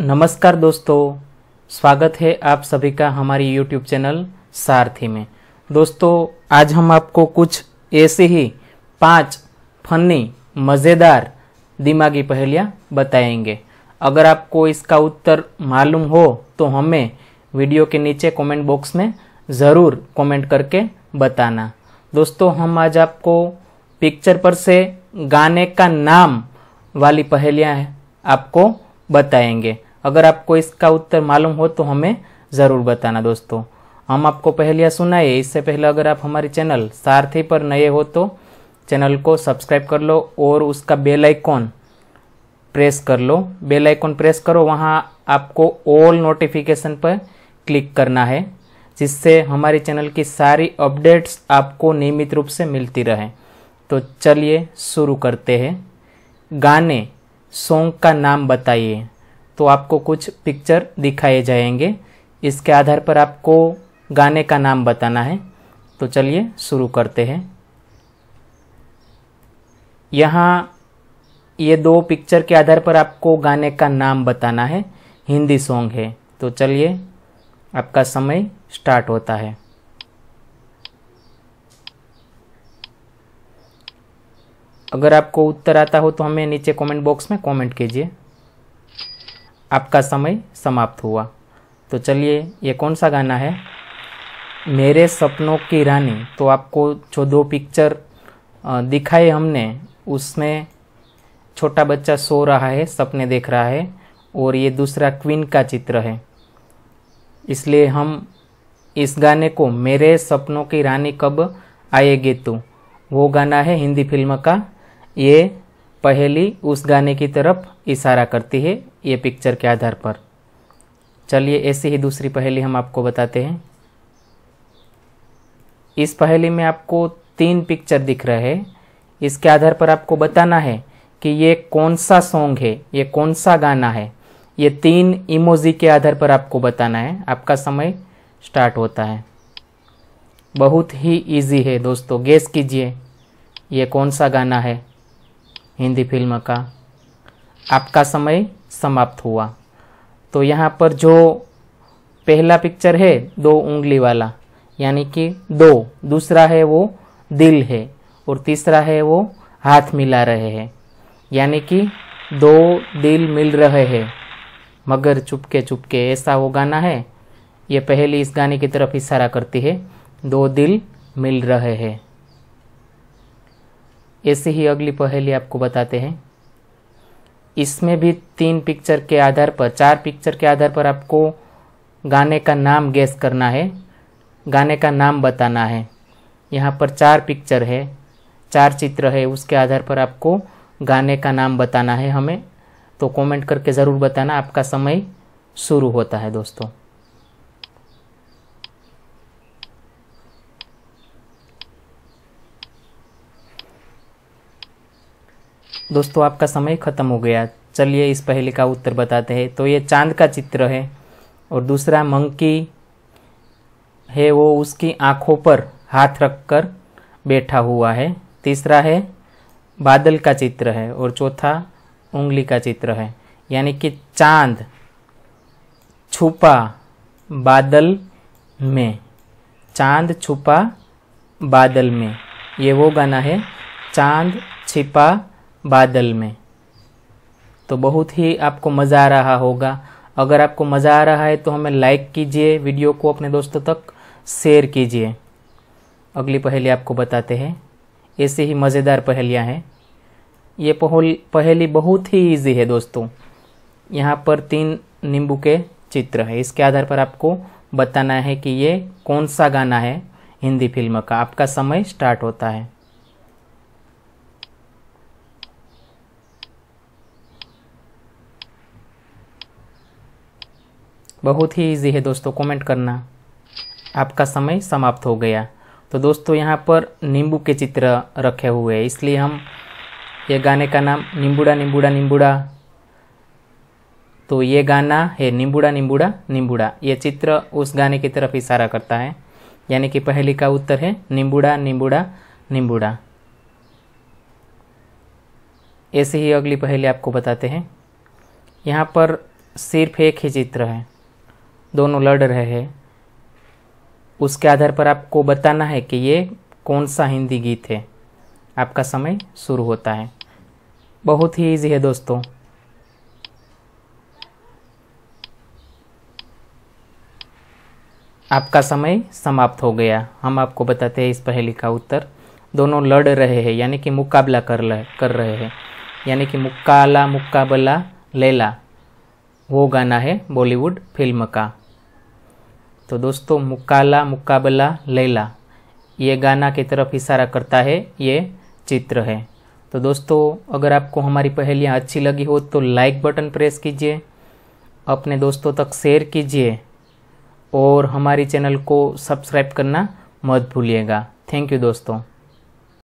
नमस्कार दोस्तों स्वागत है आप सभी का हमारी यूट्यूब चैनल सारथी में दोस्तों आज हम आपको कुछ ऐसे ही पांच फनी मज़ेदार दिमागी पहेलियाँ बताएंगे अगर आपको इसका उत्तर मालूम हो तो हमें वीडियो के नीचे कमेंट बॉक्स में ज़रूर कमेंट करके बताना दोस्तों हम आज आपको पिक्चर पर से गाने का नाम वाली पहेलियाँ आपको बताएंगे अगर आपको इसका उत्तर मालूम हो तो हमें ज़रूर बताना दोस्तों हम आपको पहलियाँ सुनाए इससे पहले अगर आप हमारे चैनल सारथी पर नए हो तो चैनल को सब्सक्राइब कर लो और उसका बेल आइकॉन प्रेस कर लो बेल आइकॉन प्रेस करो वहाँ आपको ऑल नोटिफिकेशन पर क्लिक करना है जिससे हमारे चैनल की सारी अपडेट्स आपको नियमित रूप से मिलती रहे तो चलिए शुरू करते हैं गाने सॉन्ग का नाम बताइए तो आपको कुछ पिक्चर दिखाए जाएंगे इसके आधार पर आपको गाने का नाम बताना है तो चलिए शुरू करते हैं यहाँ ये दो पिक्चर के आधार पर आपको गाने का नाम बताना है हिंदी सॉन्ग है तो चलिए आपका समय स्टार्ट होता है अगर आपको उत्तर आता हो तो हमें नीचे कमेंट बॉक्स में कमेंट कीजिए आपका समय समाप्त हुआ तो चलिए ये कौन सा गाना है मेरे सपनों की रानी तो आपको जो दो पिक्चर दिखाए हमने उसमें छोटा बच्चा सो रहा है सपने देख रहा है और ये दूसरा क्वीन का चित्र है इसलिए हम इस गाने को मेरे सपनों की रानी कब आएगी तू वो गाना है हिंदी फिल्म का ये पहेली उस गाने की तरफ इशारा करती है ये पिक्चर के आधार पर चलिए ऐसी ही दूसरी पहेली हम आपको बताते हैं इस पहेली में आपको तीन पिक्चर दिख रहे हैं इसके आधार पर आपको बताना है कि ये कौन सा सॉन्ग है ये कौन सा गाना है ये तीन इमोजी के आधार पर आपको बताना है आपका समय स्टार्ट होता है बहुत ही इजी है दोस्तों गैस कीजिए ये कौन सा गाना है हिंदी फिल्म का आपका समय समाप्त हुआ तो यहाँ पर जो पहला पिक्चर है दो उंगली वाला यानी कि दो दूसरा है वो दिल है और तीसरा है वो हाथ मिला रहे हैं यानी कि दो दिल मिल रहे हैं मगर चुपके चुपके ऐसा वो गाना है ये पहली इस गाने की तरफ इशारा करती है दो दिल मिल रहे हैं ऐसे ही अगली पहेली आपको बताते हैं इसमें भी तीन पिक्चर के आधार पर चार पिक्चर के आधार पर आपको गाने का नाम गैस करना है गाने का नाम बताना है यहाँ पर चार पिक्चर है चार चित्र है उसके आधार पर आपको गाने का नाम बताना है हमें तो कमेंट करके ज़रूर बताना आपका समय शुरू होता है दोस्तों दोस्तों आपका समय ख़त्म हो गया चलिए इस पहले का उत्तर बताते हैं तो ये चांद का चित्र है और दूसरा मंकी है वो उसकी आँखों पर हाथ रखकर बैठा हुआ है तीसरा है बादल का चित्र है और चौथा उंगली का चित्र है यानी कि चांद छुपा बादल में चांद छुपा बादल में ये वो गाना है चांद छिपा बादल में तो बहुत ही आपको मज़ा आ रहा होगा अगर आपको मज़ा आ रहा है तो हमें लाइक कीजिए वीडियो को अपने दोस्तों तक शेयर कीजिए अगली पहेली आपको बताते हैं ऐसे ही मज़ेदार पहेलियाँ हैं ये पहेली बहुत ही इजी है दोस्तों यहाँ पर तीन नींबू के चित्र है इसके आधार पर आपको बताना है कि ये कौन सा गाना है हिंदी फिल्म का आपका समय स्टार्ट होता है बहुत ही ईजी है दोस्तों कमेंट करना आपका समय समाप्त हो गया तो दोस्तों यहाँ पर नींबू के चित्र रखे हुए हैं इसलिए हम ये गाने का नाम नींबूड़ा नींबूड़ा नींबूड़ा तो ये गाना है नींबूड़ा नींबूड़ा नींबूड़ा ये चित्र उस गाने की तरफ इशारा करता है यानी कि पहली का उत्तर है नींबूड़ा नींबूड़ा नींबूड़ा ऐसे ही अगली पहली आपको बताते हैं यहाँ पर सिर्फ एक ही चित्र है दोनों लड़ रहे हैं उसके आधार पर आपको बताना है कि ये कौन सा हिंदी गीत है आपका समय शुरू होता है बहुत ही ईजी है दोस्तों आपका समय समाप्त हो गया हम आपको बताते हैं इस पहेली का उत्तर दोनों लड़ रहे हैं यानी कि मुकाबला कर कर रहे हैं यानी कि मुक्काला मुक्काबला लेला वो गाना है बॉलीवुड फिल्म का तो दोस्तों मुकाला मुकाबला लैला ये गाना की तरफ इशारा करता है ये चित्र है तो दोस्तों अगर आपको हमारी पहेलियाँ अच्छी लगी हो तो लाइक बटन प्रेस कीजिए अपने दोस्तों तक शेयर कीजिए और हमारी चैनल को सब्सक्राइब करना मत भूलिएगा थैंक यू दोस्तों